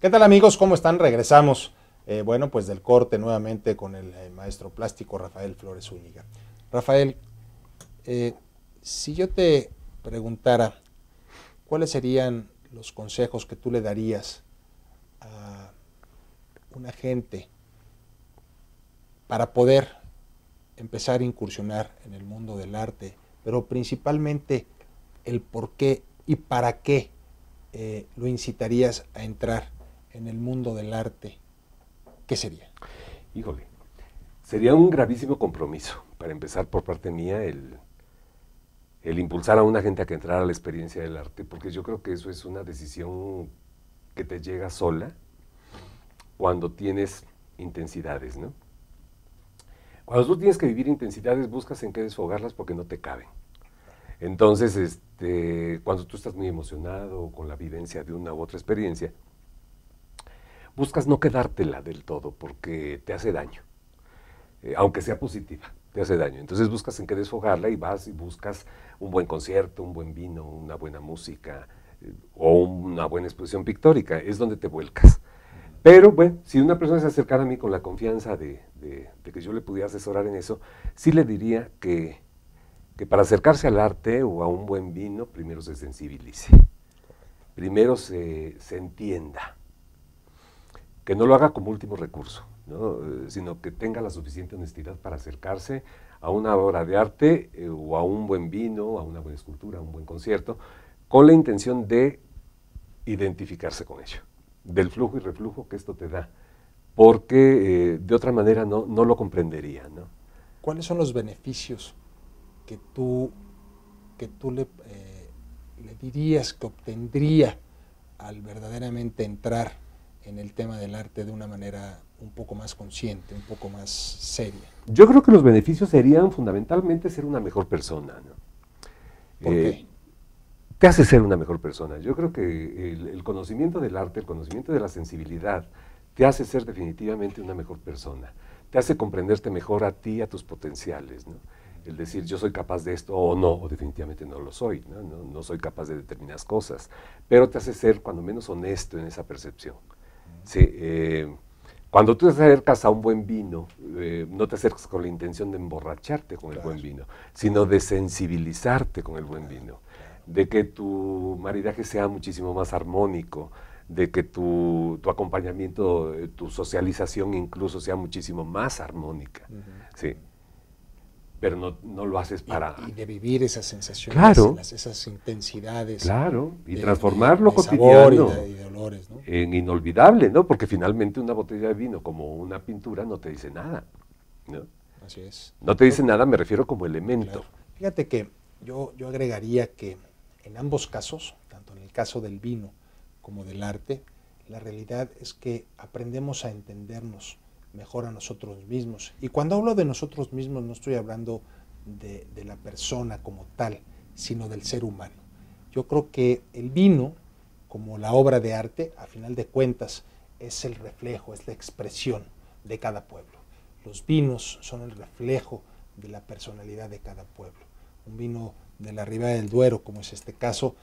¿Qué tal amigos? ¿Cómo están? Regresamos, eh, bueno, pues del corte nuevamente con el, maestro plástico Rafael Flores Úñiga. Rafael, eh, si yo te preguntara, ¿cuáles serían los consejos que tú le darías a una gente para poder empezar a incursionar en el mundo del arte, pero principalmente el por qué y para qué eh, lo incitarías a entrar en el mundo del arte, ¿qué sería? Híjole, sería un gravísimo compromiso, para empezar por parte mía, el, el impulsar a una gente a que entrara a la experiencia del arte, porque yo creo que eso es una decisión que te llega sola cuando tienes intensidades, ¿no? Cuando tú tienes que vivir intensidades, buscas en qué desfogarlas porque no te caben. Entonces, este, cuando tú estás muy emocionado con la vivencia de una u otra experiencia, buscas no quedártela del todo porque te hace daño, eh, aunque sea positiva, te hace daño. Entonces buscas en qué desfogarla y vas y buscas un buen concierto, un buen vino, una buena música eh, o una buena exposición pictórica, es donde te vuelcas. Pero bueno, si una persona se acercara a mí con la confianza de, que yo le pudiera asesorar en eso, sí le diría que, para acercarse al arte o a un buen vino, primero se sensibilice, primero se, se entienda, que no lo haga como último recurso, eh, sino que tenga la suficiente honestidad para acercarse a una obra de arte eh, o a un buen vino, a una buena escultura, a un buen concierto, con la intención de identificarse con ello, del flujo y reflujo que esto te da, porque eh, de otra manera no, lo comprendería. ¿Cuáles son los beneficios que tú, que tú le dirías que obtendría al verdaderamente entrar en el tema del arte de una manera un poco más consciente, un poco más seria? Yo creo que los beneficios serían fundamentalmente ser una mejor persona. ¿Por qué? Eh, te hace ser una mejor persona. Yo creo que el, conocimiento del arte, el conocimiento de la sensibilidad, te hace ser definitivamente una mejor persona. Te hace comprenderte mejor a ti, a tus potenciales. el decir yo soy capaz de esto o no, o definitivamente no lo soy, No, no, soy capaz de determinadas cosas, pero te hace ser cuando menos honesto en esa percepción. Sí, eh, cuando tú te acercas a un buen vino, eh, no te acercas con la intención de emborracharte con el buen vino, sino de sensibilizarte con el buen vino, de que tu maridaje sea muchísimo más armónico, de que tu, tu acompañamiento, eh, tu socialización incluso sea muchísimo más armónica. Sí pero no, lo haces para... Y, de vivir esas sensaciones, esas intensidades. Claro, y transformarlo cotidiano en inolvidable, ¿no? Porque finalmente una botella de vino como una pintura no te dice nada, ¿no? Así es. No te dice nada, me refiero como elemento. Fíjate que yo, yo agregaría que en ambos casos, tanto en el caso del vino como del arte, la realidad es que aprendemos a entendernos mejor a nosotros mismos. Y cuando hablo de nosotros mismos no estoy hablando de, la persona como tal, sino del ser humano. Yo creo que el vino, como la obra de arte, a final de cuentas, es el reflejo, es la expresión de cada pueblo. Los vinos son el reflejo de la personalidad de cada pueblo. Un vino de la Ribera del Duero, como es este caso,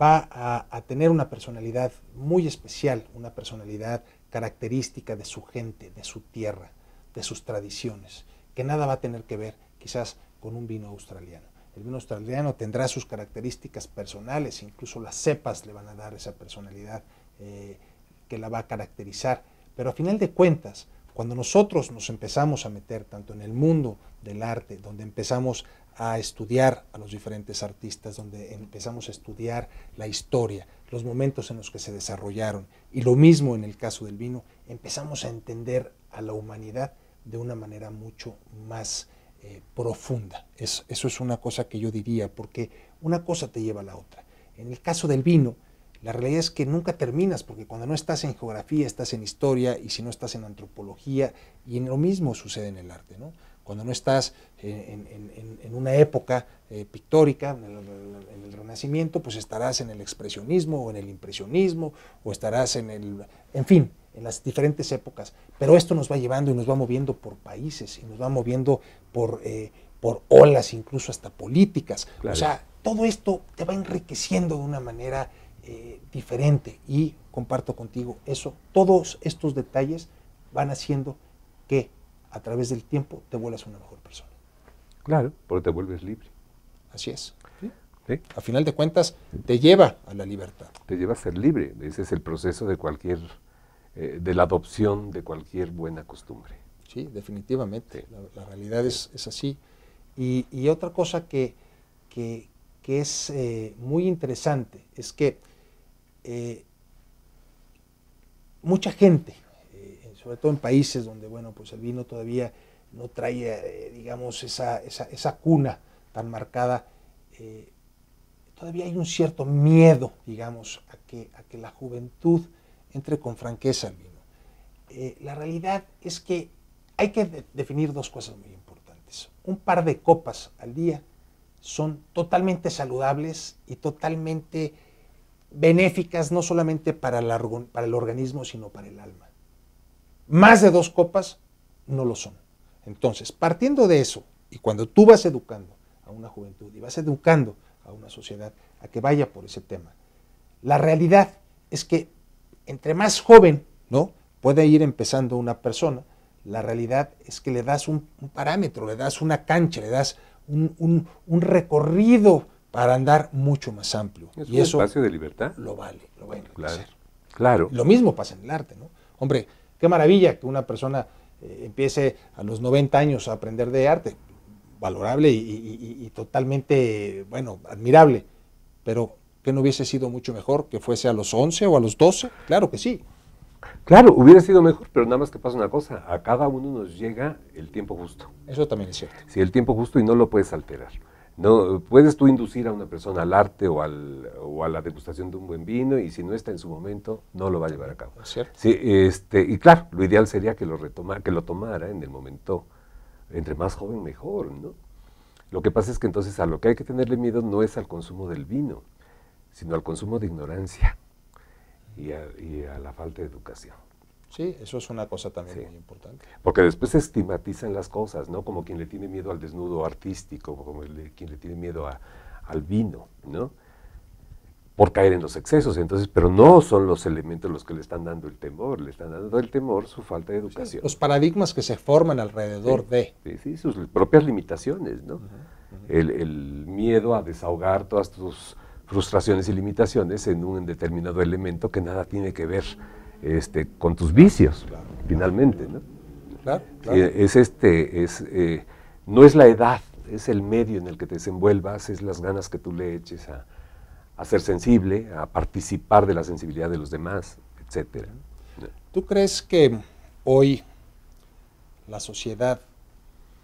va a tener una personalidad muy especial, una personalidad característica de su gente, de su tierra, de sus tradiciones, que nada va a tener que ver quizás con un vino australiano. El vino australiano tendrá sus características personales, incluso las cepas le van a dar esa personalidad eh, que la va a caracterizar. Pero a final de cuentas, cuando nosotros nos empezamos a meter tanto en el mundo del arte, donde empezamos a estudiar a los diferentes artistas, donde empezamos a estudiar la historia, los momentos en los que se desarrollaron. Y lo mismo en el caso del vino, empezamos a entender a la humanidad de una manera mucho más eh, profunda. eso es una cosa que yo diría, porque una cosa te lleva a la otra. En el caso del vino, la realidad es que nunca terminas, porque cuando no estás en geografía, estás en historia, y si no estás en antropología, y en lo mismo sucede en el arte, ¿no? Cuando no estás en, una época eh, pictórica, en el, Renacimiento, pues estarás en el expresionismo o en el impresionismo, o estarás en el, en fin, en las diferentes épocas. Pero esto nos va llevando y nos va moviendo por países, y nos va moviendo por, eh, por olas, incluso hasta políticas. O sea, todo esto te va enriqueciendo de una manera eh, diferente. Y comparto contigo eso. Todos estos detalles van haciendo que a través del tiempo te vuelvas una mejor persona. Claro, porque te vuelves libre. Así es. A final de cuentas, te lleva a la libertad. Te lleva a ser libre. Ese es el proceso de cualquier, eh, de la adopción de cualquier buena costumbre. Sí, definitivamente. La, realidad es, así. Y, otra cosa que, que, que es eh, muy interesante es que eh, mucha gente, eh, sobre todo en países donde bueno, pues el vino todavía no trae, eh, digamos, esa, cuna tan marcada, todavía hay un cierto miedo, digamos, a que, a que la juventud entre con franqueza al vino. la realidad es que hay que definir dos cosas muy importantes. Un par de copas al día son totalmente saludables y totalmente benéficas no solamente para el, organismo, sino para el alma. Más de dos copas no lo son. Entonces, partiendo de eso, y cuando tú vas educando a una juventud y vas educando a una sociedad a que vaya por ese tema, la realidad es que entre más joven, ¿no? Puede ir empezando una persona, la realidad es que le das un, parámetro, le das una cancha, le das un recorrido para andar mucho más amplio. y eso espacio de libertad. Lo vale, lo vale. Claro, Lo mismo pasa en el arte, ¿no? Hombre, qué maravilla que una persona eh, empiece a los 90 años a aprender de arte. Valorable y, y, totalmente, bueno, admirable. Pero, ¿qué no hubiese sido mucho mejor que fuese a los 11 o a los 12? Claro que sí. Claro, hubiera sido mejor, pero nada más que pasa una cosa, a cada uno nos llega el tiempo justo. Eso también es cierto. Sí, el tiempo justo y no lo puedes alterar. No, puedes tú inducir a una persona al arte o, a la degustación de un buen vino y si no está en su momento, no lo va a llevar a cabo. Sí, este, y claro, lo ideal sería que lo, que lo tomara en el momento, entre más joven mejor, ¿no? Lo que pasa es que entonces a lo que hay que tenerle miedo no es al consumo del vino, sino al consumo de ignorancia y a la falta de educación. Sí, eso es una cosa también muy importante. Porque después se estigmatizan las cosas, ¿no? Como quien le tiene miedo al desnudo artístico, como quien le tiene miedo al vino, ¿no? Por caer en los excesos, entonces, pero no son los elementos los que le están dando el temor, le están dando el temor su falta de educación. los paradigmas que se forman alrededor de. Sí, sí, sus propias limitaciones, ¿no? el miedo a desahogar todas tus frustraciones y limitaciones en un determinado elemento que nada tiene que ver este, con tus vicios, finalmente. ¿no? Eh, es este, eh, no es la edad, es el medio en el que te desenvuelvas, es las ganas que tú le eches a, a ser sensible, a participar de la sensibilidad de los demás, etc. ¿Tú crees que hoy la sociedad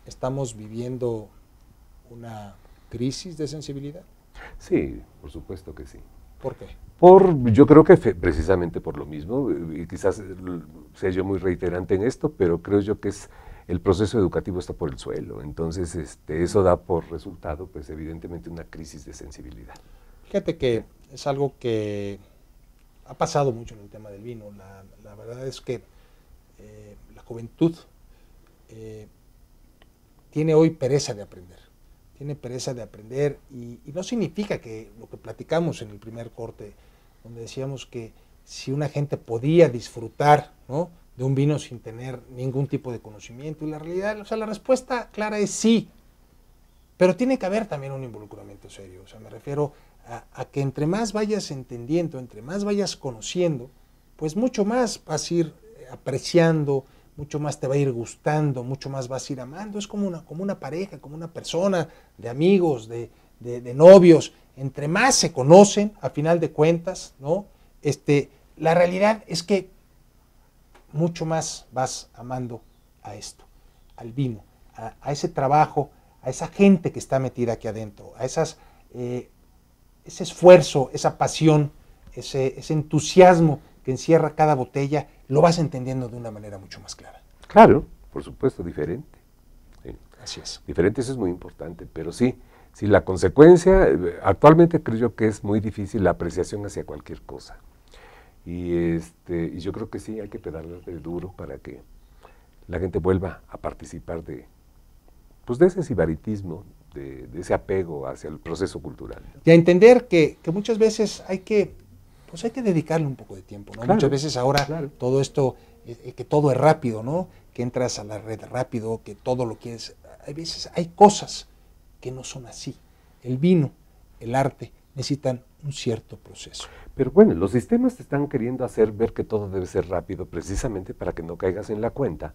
estamos viviendo una crisis de sensibilidad? Sí, por supuesto que sí. ¿Por qué? yo creo que precisamente por lo mismo, eh, y quizás eh, sea yo muy reiterante en esto, pero creo yo que es el proceso educativo está por el suelo. Entonces, este, eso da por resultado, pues evidentemente, una crisis de sensibilidad. Fíjate que es algo que ha pasado mucho en el tema del vino. La, verdad es que eh, la juventud tiene hoy pereza de aprender tiene pereza de aprender y, no significa que lo que platicamos en el primer corte, donde decíamos que si una gente podía disfrutar de un vino sin tener ningún tipo de conocimiento, y la realidad, o sea, la respuesta clara es sí, pero tiene que haber también un involucramiento serio, o sea, me refiero a, a que entre más vayas entendiendo, entre más vayas conociendo, pues mucho más vas a ir apreciando, mucho más te va a ir gustando, mucho más vas a ir amando. Es como una, como una pareja, como una persona de amigos, de, novios. Entre más se conocen, a final de cuentas, ¿no? Este, la realidad es que mucho más vas amando a esto, al vino, a, ese trabajo, a esa gente que está metida aquí adentro, a esas, eh, ese esfuerzo, esa pasión, ese, ese entusiasmo que encierra cada botella lo vas entendiendo de una manera mucho más clara. Claro, por supuesto, diferente. Así es. Diferente eso es muy importante, pero sí, la consecuencia, eh, actualmente creo yo que es muy difícil la apreciación hacia cualquier cosa. Y, este, yo creo que sí, hay que de duro para que la gente vuelva a participar de, pues de ese sibaritismo, de, ese apego hacia el proceso cultural. Y a entender que, que muchas veces hay que pues hay que dedicarle un poco de tiempo. Muchas veces ahora todo esto, eh, eh, que todo es rápido, ¿no? que entras a la red rápido, que todo lo quieres. Hay veces hay cosas que no son así. El vino, el arte, necesitan un cierto proceso. Pero bueno, los sistemas te están queriendo hacer ver que todo debe ser rápido precisamente para que no caigas en la cuenta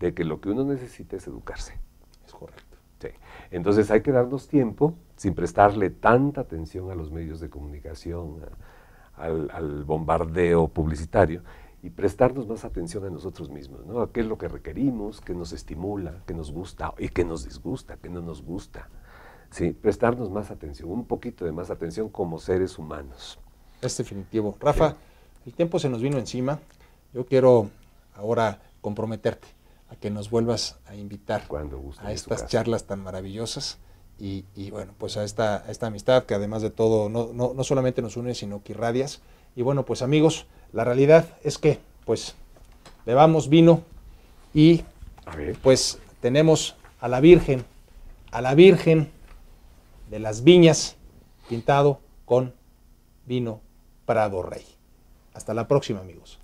de que lo que uno necesita es educarse. Es correcto. Sí. Entonces hay que darnos tiempo sin prestarle tanta atención a los medios de comunicación, a, al, bombardeo publicitario y prestarnos más atención a nosotros mismos, ¿no? A qué es lo que requerimos, qué nos estimula, qué nos gusta y qué nos disgusta, qué no nos gusta. Sí, prestarnos más atención, un poquito de más atención como seres humanos. Es definitivo. Rafa, el tiempo se nos vino encima. Yo quiero ahora comprometerte a que nos vuelvas a invitar a estas charlas tan maravillosas. Y, bueno, pues a esta, amistad que además de todo no, no solamente nos une, sino que irradias. Y bueno, pues amigos, la realidad es que pues bebamos vino y pues tenemos a la Virgen, a la Virgen de las Viñas, pintado con vino Prado Rey. Hasta la próxima amigos.